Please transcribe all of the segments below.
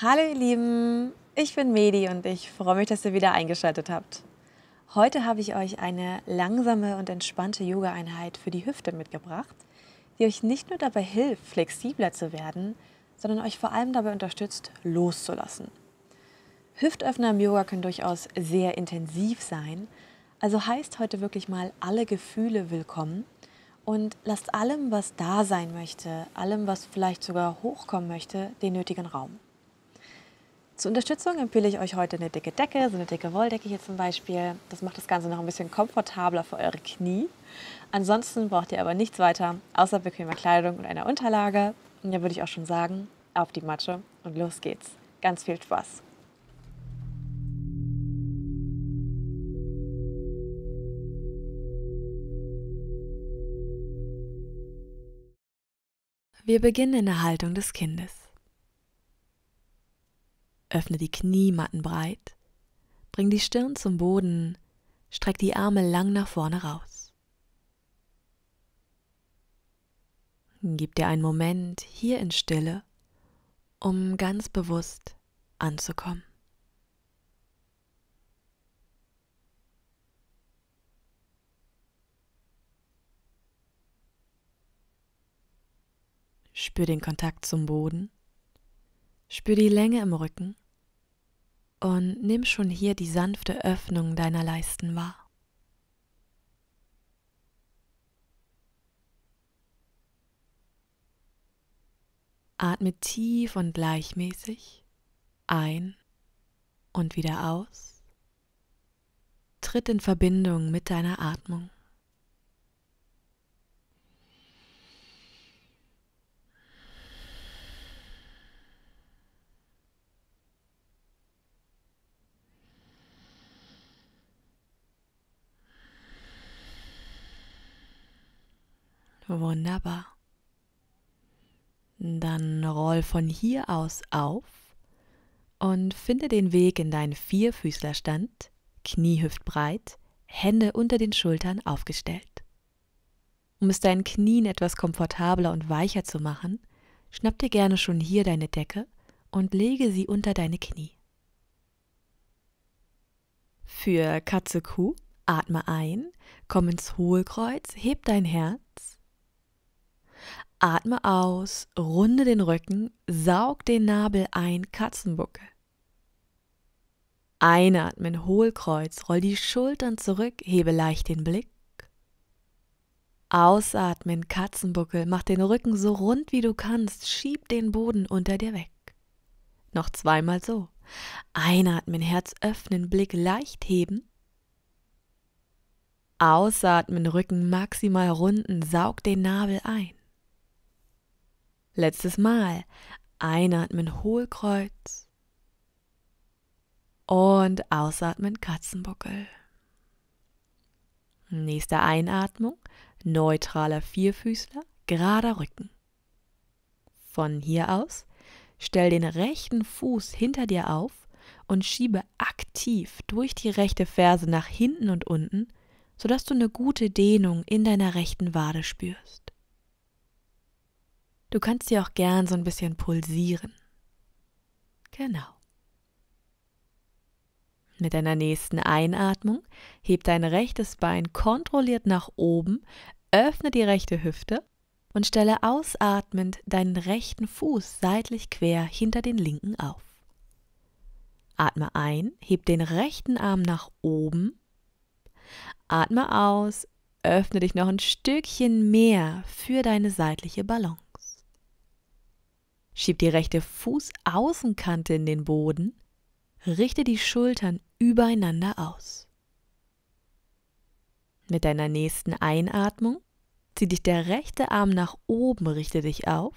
Hallo ihr Lieben, ich bin Medi und ich freue mich, dass ihr wieder eingeschaltet habt. Heute habe ich euch eine langsame und entspannte Yoga-Einheit für die Hüfte mitgebracht, die euch nicht nur dabei hilft, flexibler zu werden, sondern euch vor allem dabei unterstützt, loszulassen. Hüftöffner im Yoga können durchaus sehr intensiv sein, also heißt heute wirklich mal alle Gefühle willkommen und lasst allem, was da sein möchte, allem, was vielleicht sogar hochkommen möchte, den nötigen Raum. Zur Unterstützung empfehle ich euch heute eine dicke Decke, so eine dicke Wolldecke hier zum Beispiel. Das macht das Ganze noch ein bisschen komfortabler für eure Knie. Ansonsten braucht ihr aber nichts weiter, außer bequemer Kleidung und einer Unterlage. Und da würde ich auch schon sagen, auf die Matsche und los geht's. Ganz viel Spaß! Wir beginnen in der Haltung des Kindes. Öffne die Knie mattenbreit. Bring die Stirn zum Boden. Streck die Arme lang nach vorne raus. Gib dir einen Moment hier in Stille, um ganz bewusst anzukommen. Spür den Kontakt zum Boden Spür die Länge im Rücken und nimm schon hier die sanfte Öffnung deiner Leisten wahr. Atme tief und gleichmäßig ein und wieder aus. Tritt in Verbindung mit deiner Atmung. Wunderbar. Dann roll von hier aus auf und finde den Weg in deinen Vierfüßlerstand, Knie hüftbreit, Hände unter den Schultern aufgestellt. Um es deinen Knien etwas komfortabler und weicher zu machen, schnapp dir gerne schon hier deine Decke und lege sie unter deine Knie. Für Katze Kuh atme ein, komm ins Hohlkreuz, heb dein Herz Atme aus, runde den Rücken, saug den Nabel ein, Katzenbuckel. Einatmen, Hohlkreuz, roll die Schultern zurück, hebe leicht den Blick. Ausatmen, Katzenbuckel, mach den Rücken so rund wie du kannst, schieb den Boden unter dir weg. Noch zweimal so. Einatmen, Herz öffnen, Blick leicht heben. Ausatmen, Rücken maximal runden, saug den Nabel ein. Letztes Mal. Einatmen Hohlkreuz. Und ausatmen Katzenbuckel. Nächste Einatmung. Neutraler Vierfüßler, gerader Rücken. Von hier aus stell den rechten Fuß hinter dir auf und schiebe aktiv durch die rechte Ferse nach hinten und unten, sodass du eine gute Dehnung in deiner rechten Wade spürst. Du kannst sie auch gern so ein bisschen pulsieren. Genau. Mit deiner nächsten Einatmung heb dein rechtes Bein kontrolliert nach oben, öffne die rechte Hüfte und stelle ausatmend deinen rechten Fuß seitlich quer hinter den linken auf. Atme ein, heb den rechten Arm nach oben. Atme aus, öffne dich noch ein Stückchen mehr für deine seitliche Balance. Schieb die rechte Fußaußenkante in den Boden. Richte die Schultern übereinander aus. Mit deiner nächsten Einatmung zieh dich der rechte Arm nach oben, richte dich auf.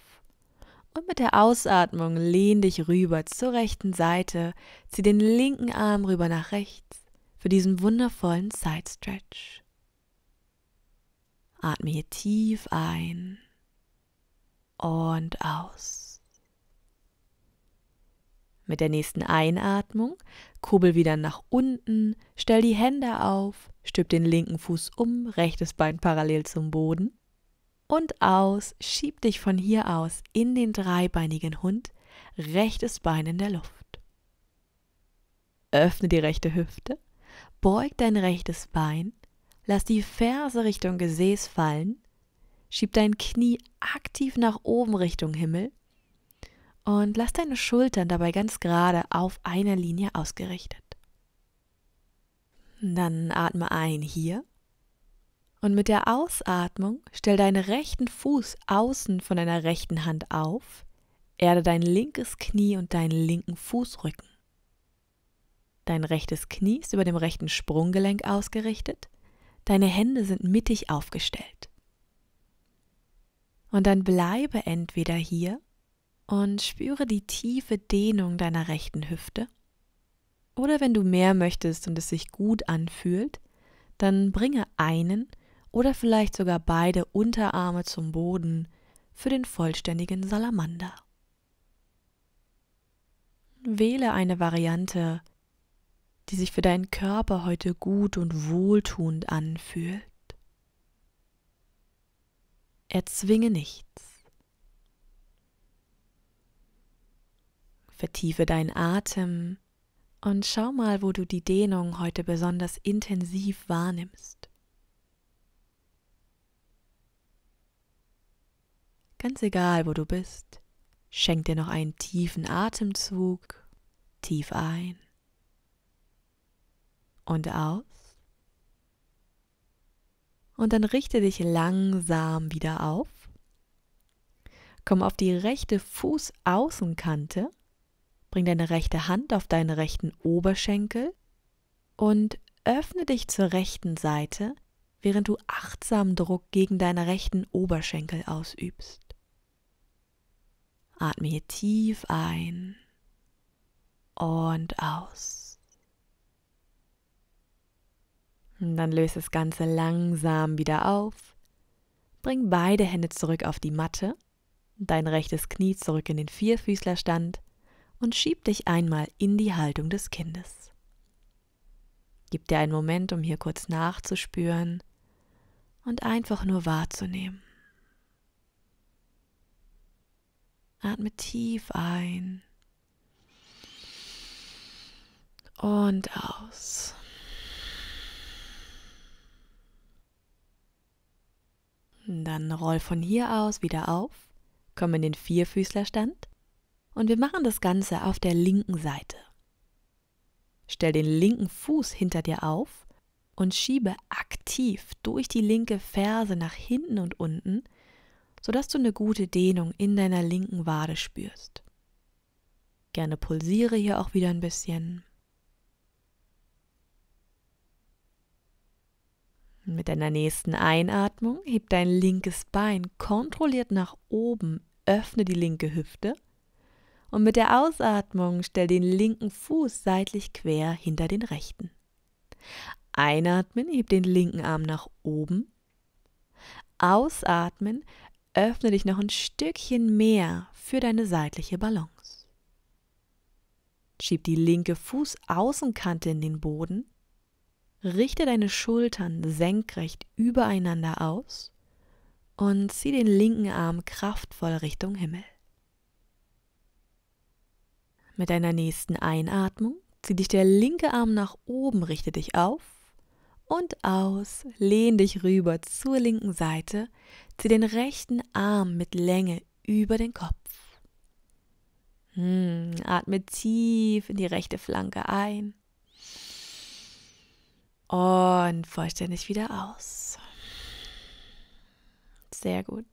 Und mit der Ausatmung lehn dich rüber zur rechten Seite, zieh den linken Arm rüber nach rechts für diesen wundervollen Side Stretch. Atme hier tief ein und aus. Mit der nächsten Einatmung kurbel wieder nach unten, stell die Hände auf, stülp den linken Fuß um, rechtes Bein parallel zum Boden. Und aus, schieb dich von hier aus in den dreibeinigen Hund, rechtes Bein in der Luft. Öffne die rechte Hüfte, beug dein rechtes Bein, lass die Ferse Richtung Gesäß fallen, schieb dein Knie aktiv nach oben Richtung Himmel und lass deine Schultern dabei ganz gerade auf einer Linie ausgerichtet. Dann atme ein hier und mit der Ausatmung stell deinen rechten Fuß außen von deiner rechten Hand auf, erde dein linkes Knie und deinen linken Fußrücken. Dein rechtes Knie ist über dem rechten Sprunggelenk ausgerichtet, deine Hände sind mittig aufgestellt. Und dann bleibe entweder hier und spüre die tiefe Dehnung deiner rechten Hüfte. Oder wenn du mehr möchtest und es sich gut anfühlt, dann bringe einen oder vielleicht sogar beide Unterarme zum Boden für den vollständigen Salamander. Wähle eine Variante, die sich für deinen Körper heute gut und wohltuend anfühlt. Erzwinge nicht. Vertiefe deinen Atem und schau mal, wo du die Dehnung heute besonders intensiv wahrnimmst. Ganz egal, wo du bist, schenk dir noch einen tiefen Atemzug, tief ein und aus. Und dann richte dich langsam wieder auf. Komm auf die rechte Fußaußenkante Bring deine rechte Hand auf deinen rechten Oberschenkel und öffne dich zur rechten Seite, während du achtsam Druck gegen deine rechten Oberschenkel ausübst. Atme hier tief ein und aus. Und dann löse das Ganze langsam wieder auf. Bring beide Hände zurück auf die Matte, dein rechtes Knie zurück in den Vierfüßlerstand und schieb dich einmal in die Haltung des Kindes. Gib dir einen Moment, um hier kurz nachzuspüren und einfach nur wahrzunehmen. Atme tief ein und aus. Dann roll von hier aus wieder auf, komm in den Vierfüßlerstand und wir machen das Ganze auf der linken Seite. Stell den linken Fuß hinter dir auf und schiebe aktiv durch die linke Ferse nach hinten und unten, sodass du eine gute Dehnung in deiner linken Wade spürst. Gerne pulsiere hier auch wieder ein bisschen. Mit deiner nächsten Einatmung heb dein linkes Bein kontrolliert nach oben, öffne die linke Hüfte und mit der Ausatmung stell den linken Fuß seitlich quer hinter den rechten. Einatmen, heb den linken Arm nach oben. Ausatmen, öffne dich noch ein Stückchen mehr für deine seitliche Balance. Schieb die linke Fußaußenkante in den Boden. Richte deine Schultern senkrecht übereinander aus und zieh den linken Arm kraftvoll Richtung Himmel. Mit deiner nächsten Einatmung zieh dich der linke Arm nach oben, richte dich auf und aus, lehn dich rüber zur linken Seite, zieh den rechten Arm mit Länge über den Kopf. Hm, atme tief in die rechte Flanke ein und vollständig wieder aus. Sehr gut.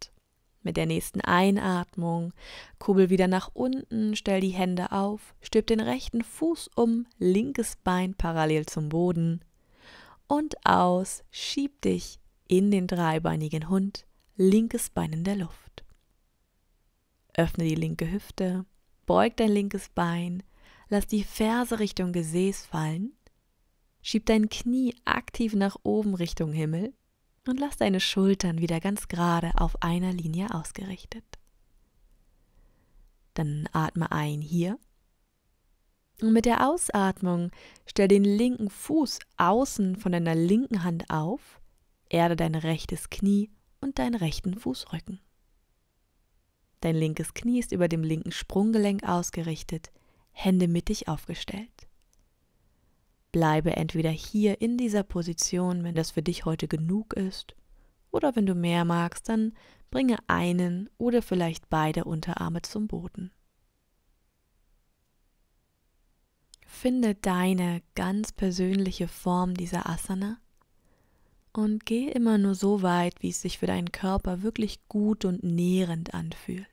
Mit der nächsten Einatmung kurbel wieder nach unten, stell die Hände auf, stülp den rechten Fuß um, linkes Bein parallel zum Boden und aus, schieb dich in den dreibeinigen Hund, linkes Bein in der Luft. Öffne die linke Hüfte, beug dein linkes Bein, lass die Ferse Richtung Gesäß fallen, schieb dein Knie aktiv nach oben Richtung Himmel und lass deine Schultern wieder ganz gerade auf einer Linie ausgerichtet. Dann atme ein hier. Und mit der Ausatmung stell den linken Fuß außen von deiner linken Hand auf, erde dein rechtes Knie und deinen rechten Fußrücken. Dein linkes Knie ist über dem linken Sprunggelenk ausgerichtet, Hände mittig aufgestellt. Bleibe entweder hier in dieser Position, wenn das für dich heute genug ist, oder wenn du mehr magst, dann bringe einen oder vielleicht beide Unterarme zum Boden. Finde deine ganz persönliche Form dieser Asana und geh immer nur so weit, wie es sich für deinen Körper wirklich gut und nährend anfühlt.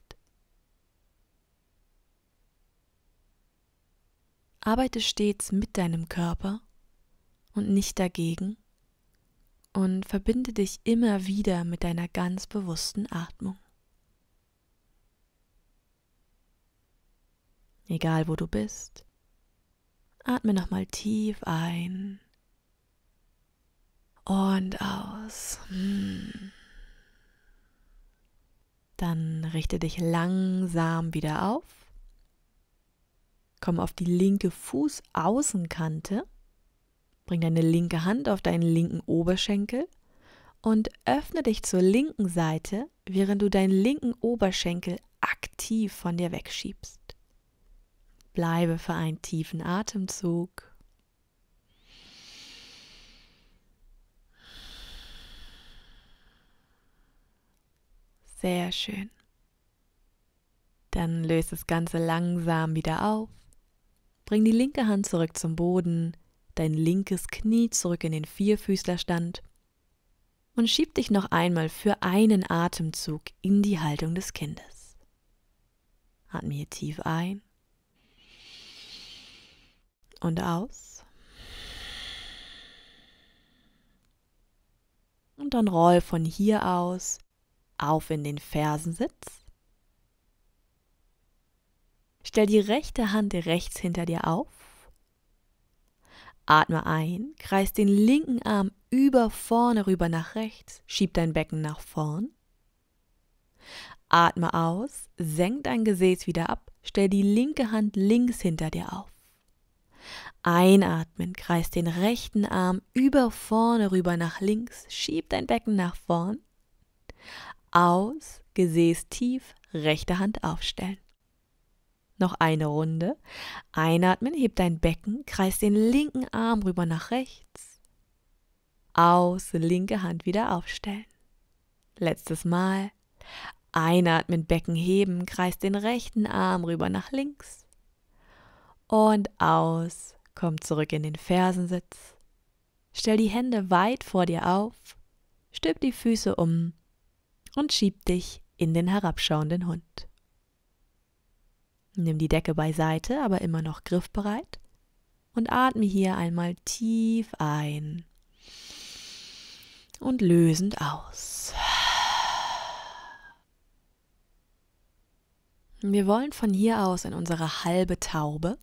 Arbeite stets mit deinem Körper und nicht dagegen und verbinde dich immer wieder mit deiner ganz bewussten Atmung. Egal wo du bist, atme nochmal tief ein und aus. Dann richte dich langsam wieder auf Komm auf die linke Fußaußenkante. Bring deine linke Hand auf deinen linken Oberschenkel und öffne dich zur linken Seite, während du deinen linken Oberschenkel aktiv von dir wegschiebst. Bleibe für einen tiefen Atemzug. Sehr schön. Dann löst das Ganze langsam wieder auf. Bring die linke Hand zurück zum Boden, dein linkes Knie zurück in den Vierfüßlerstand und schieb dich noch einmal für einen Atemzug in die Haltung des Kindes. Atme hier tief ein und aus. Und dann roll von hier aus auf in den Fersensitz Stell die rechte Hand rechts hinter dir auf. Atme ein, kreis den linken Arm über vorne rüber nach rechts, schieb dein Becken nach vorn. Atme aus, senk dein Gesäß wieder ab, stell die linke Hand links hinter dir auf. Einatmen, kreis den rechten Arm über vorne rüber nach links, schieb dein Becken nach vorn. Aus, Gesäß tief, rechte Hand aufstellen. Noch eine Runde. Einatmen, heb dein Becken, kreis den linken Arm rüber nach rechts. Aus, linke Hand wieder aufstellen. Letztes Mal. Einatmen, Becken heben, kreis den rechten Arm rüber nach links. Und aus, komm zurück in den Fersensitz. Stell die Hände weit vor dir auf, stülp die Füße um und schieb dich in den herabschauenden Hund. Nimm die Decke beiseite, aber immer noch griffbereit und atme hier einmal tief ein und lösend aus. Wir wollen von hier aus in unsere halbe Taube.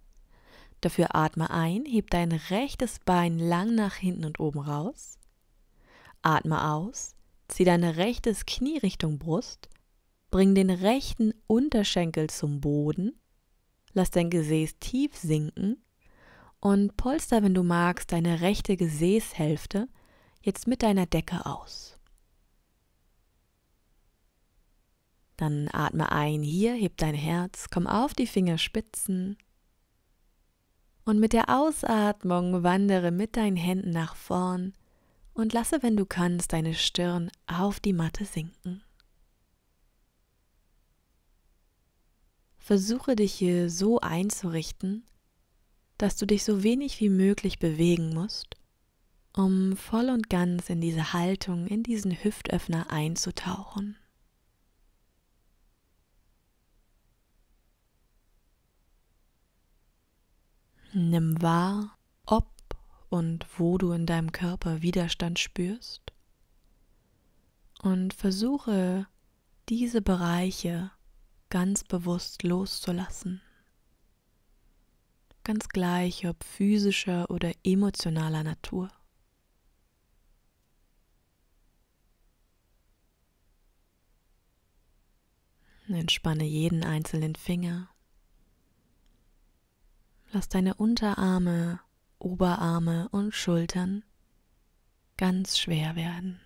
Dafür atme ein, heb dein rechtes Bein lang nach hinten und oben raus. Atme aus, zieh dein rechtes Knie Richtung Brust, bring den rechten Unterschenkel zum Boden lass dein Gesäß tief sinken und polster, wenn du magst, deine rechte Gesäßhälfte jetzt mit deiner Decke aus. Dann atme ein hier, heb dein Herz, komm auf die Fingerspitzen und mit der Ausatmung wandere mit deinen Händen nach vorn und lasse, wenn du kannst, deine Stirn auf die Matte sinken. Versuche dich hier so einzurichten, dass du dich so wenig wie möglich bewegen musst, um voll und ganz in diese Haltung, in diesen Hüftöffner einzutauchen. Nimm wahr, ob und wo du in deinem Körper Widerstand spürst und versuche diese Bereiche ganz bewusst loszulassen. Ganz gleich, ob physischer oder emotionaler Natur. Entspanne jeden einzelnen Finger. Lass deine Unterarme, Oberarme und Schultern ganz schwer werden.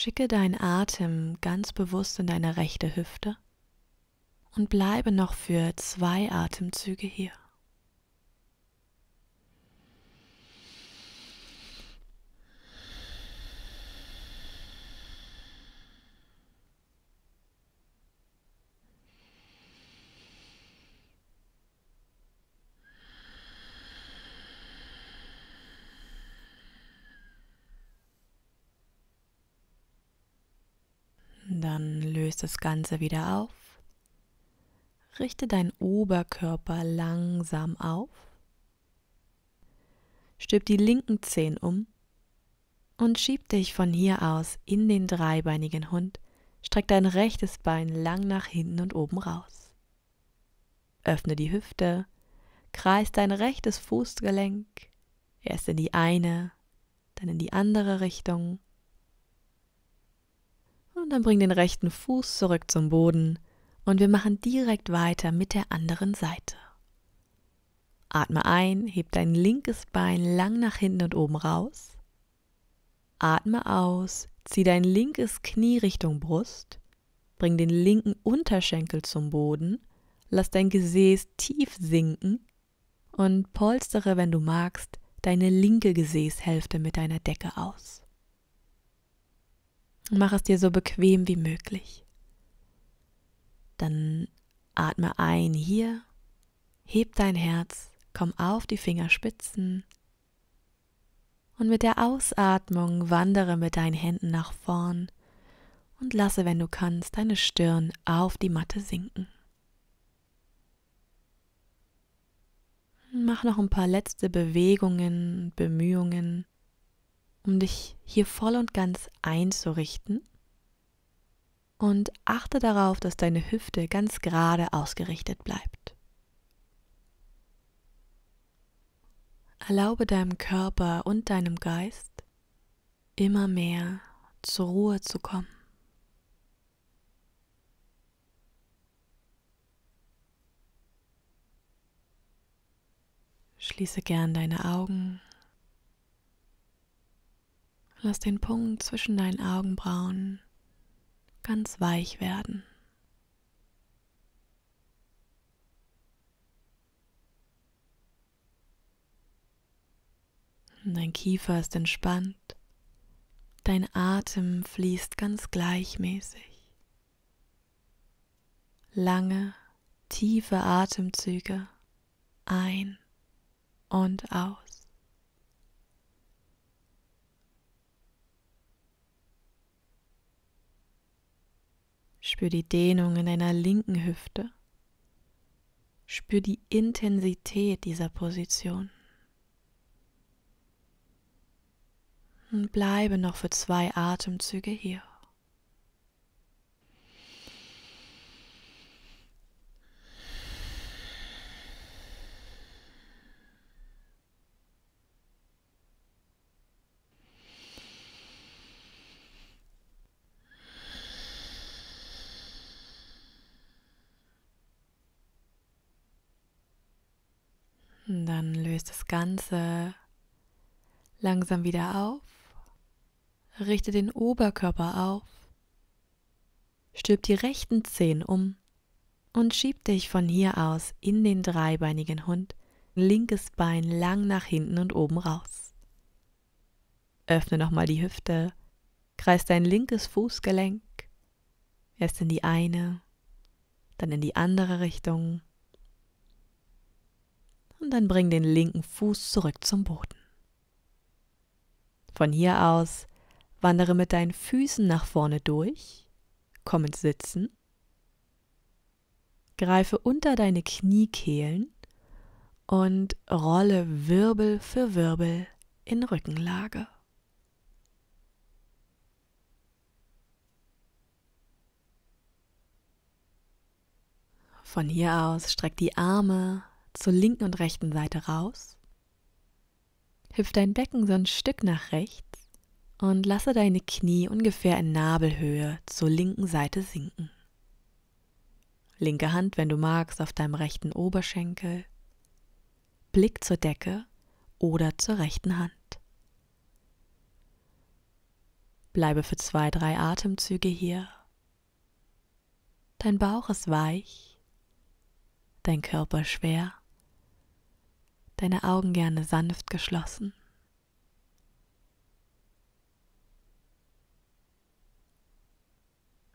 Schicke deinen Atem ganz bewusst in deine rechte Hüfte und bleibe noch für zwei Atemzüge hier. Dann löst das Ganze wieder auf. Richte deinen Oberkörper langsam auf. Stülp die linken Zehen um und schieb dich von hier aus in den dreibeinigen Hund. Streck dein rechtes Bein lang nach hinten und oben raus. Öffne die Hüfte, kreis dein rechtes Fußgelenk erst in die eine, dann in die andere Richtung und dann bring den rechten Fuß zurück zum Boden und wir machen direkt weiter mit der anderen Seite. Atme ein, heb dein linkes Bein lang nach hinten und oben raus. Atme aus, zieh dein linkes Knie Richtung Brust, bring den linken Unterschenkel zum Boden, lass dein Gesäß tief sinken und polstere, wenn du magst, deine linke Gesäßhälfte mit deiner Decke aus und mach es dir so bequem wie möglich. Dann atme ein hier, heb dein Herz, komm auf die Fingerspitzen und mit der Ausatmung wandere mit deinen Händen nach vorn und lasse, wenn du kannst, deine Stirn auf die Matte sinken. Mach noch ein paar letzte Bewegungen und Bemühungen um dich hier voll und ganz einzurichten. Und achte darauf, dass deine Hüfte ganz gerade ausgerichtet bleibt. Erlaube deinem Körper und deinem Geist immer mehr zur Ruhe zu kommen. Schließe gern deine Augen Lass den Punkt zwischen deinen Augenbrauen ganz weich werden. Dein Kiefer ist entspannt, dein Atem fließt ganz gleichmäßig. Lange, tiefe Atemzüge ein und aus. Spür die Dehnung in deiner linken Hüfte. Spür die Intensität dieser Position. Und bleibe noch für zwei Atemzüge hier. Ganze langsam wieder auf. Richte den Oberkörper auf. Stülp die rechten Zehen um und schieb dich von hier aus in den dreibeinigen Hund, linkes Bein lang nach hinten und oben raus. Öffne nochmal die Hüfte, kreis dein linkes Fußgelenk, erst in die eine, dann in die andere Richtung und dann bring den linken Fuß zurück zum Boden. Von hier aus wandere mit deinen Füßen nach vorne durch, komm ins Sitzen, greife unter deine Kniekehlen und rolle Wirbel für Wirbel in Rückenlage. Von hier aus streck die Arme zur linken und rechten Seite raus. Hüpf dein Becken so ein Stück nach rechts und lasse deine Knie ungefähr in Nabelhöhe zur linken Seite sinken. Linke Hand, wenn du magst, auf deinem rechten Oberschenkel. Blick zur Decke oder zur rechten Hand. Bleibe für zwei, drei Atemzüge hier. Dein Bauch ist weich, dein Körper schwer deine Augen gerne sanft geschlossen.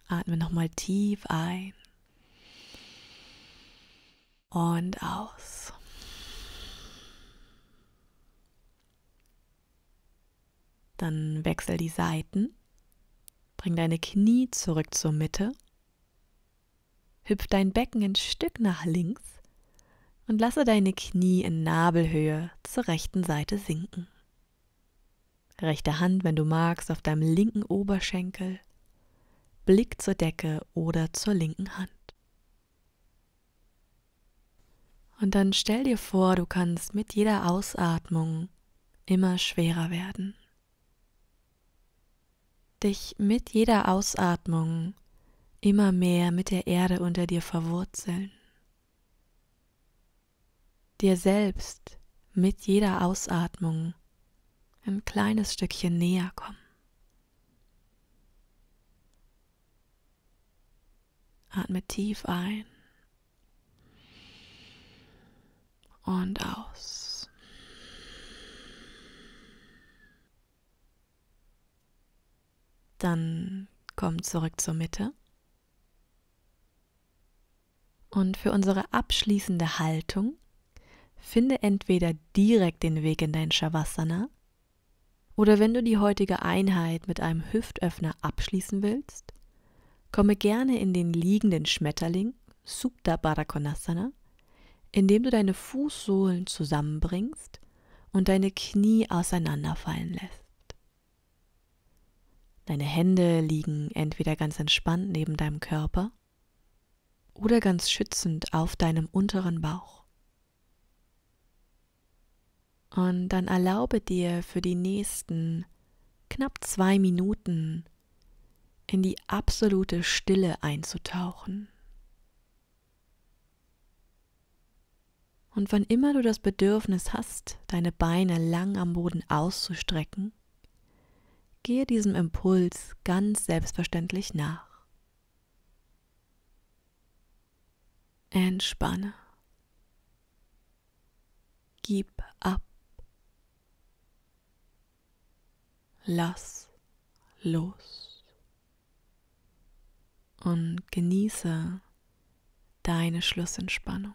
Atme nochmal tief ein und aus. Dann wechsel die Seiten, bring deine Knie zurück zur Mitte, hüpf dein Becken ein Stück nach links und lasse deine Knie in Nabelhöhe zur rechten Seite sinken. Rechte Hand, wenn du magst, auf deinem linken Oberschenkel, Blick zur Decke oder zur linken Hand. Und dann stell dir vor, du kannst mit jeder Ausatmung immer schwerer werden. Dich mit jeder Ausatmung immer mehr mit der Erde unter dir verwurzeln dir selbst mit jeder Ausatmung ein kleines Stückchen näher kommen. Atme tief ein und aus. Dann komm zurück zur Mitte. Und für unsere abschließende Haltung Finde entweder direkt den Weg in dein Shavasana oder wenn du die heutige Einheit mit einem Hüftöffner abschließen willst, komme gerne in den liegenden Schmetterling Supta Barakonasana, indem du deine Fußsohlen zusammenbringst und deine Knie auseinanderfallen lässt. Deine Hände liegen entweder ganz entspannt neben deinem Körper oder ganz schützend auf deinem unteren Bauch. Und dann erlaube dir für die nächsten knapp zwei Minuten in die absolute Stille einzutauchen. Und wann immer du das Bedürfnis hast, deine Beine lang am Boden auszustrecken, gehe diesem Impuls ganz selbstverständlich nach. Entspanne. Gib ab. lass los und genieße deine Schlussentspannung.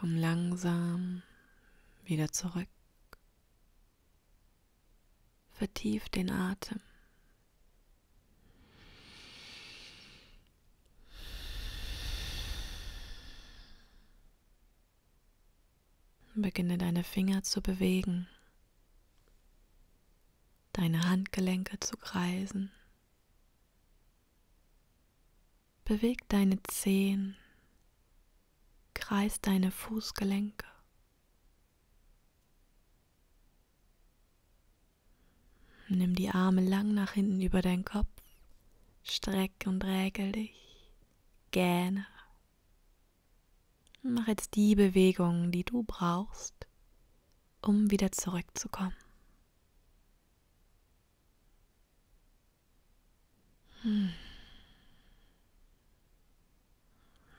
Komm langsam wieder zurück. Vertief den Atem. Beginne deine Finger zu bewegen, deine Handgelenke zu kreisen. Beweg deine Zehen Kreis deine Fußgelenke. Nimm die Arme lang nach hinten über deinen Kopf, streck und räkel dich, gähne. Mach jetzt die Bewegungen, die du brauchst, um wieder zurückzukommen. Hm.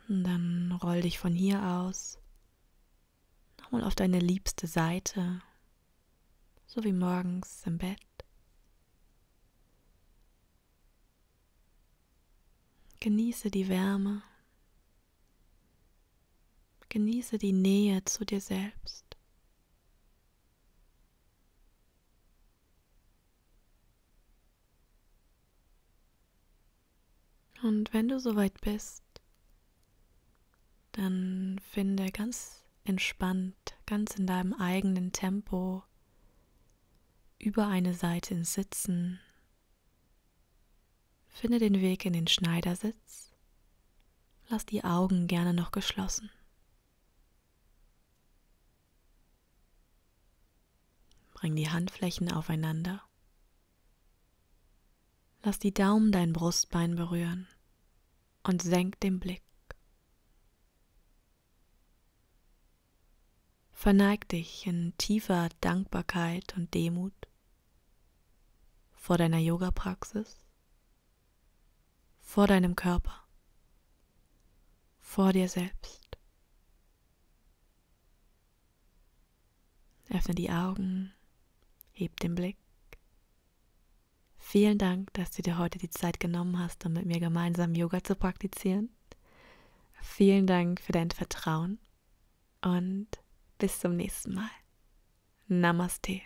Und dann roll dich von hier aus nochmal auf deine liebste Seite, so wie morgens im Bett. Genieße die Wärme. Genieße die Nähe zu dir selbst. Und wenn du soweit bist, dann finde ganz entspannt, ganz in deinem eigenen Tempo über eine Seite ins Sitzen. Finde den Weg in den Schneidersitz. Lass die Augen gerne noch geschlossen. Bring die Handflächen aufeinander. Lass die Daumen dein Brustbein berühren und senk den Blick. Verneig dich in tiefer Dankbarkeit und Demut vor deiner Yoga-Praxis, vor deinem Körper, vor dir selbst. Öffne die Augen, heb den Blick. Vielen Dank, dass du dir heute die Zeit genommen hast, um mit mir gemeinsam Yoga zu praktizieren. Vielen Dank für dein Vertrauen und bis zum nächsten Mal. Namaste.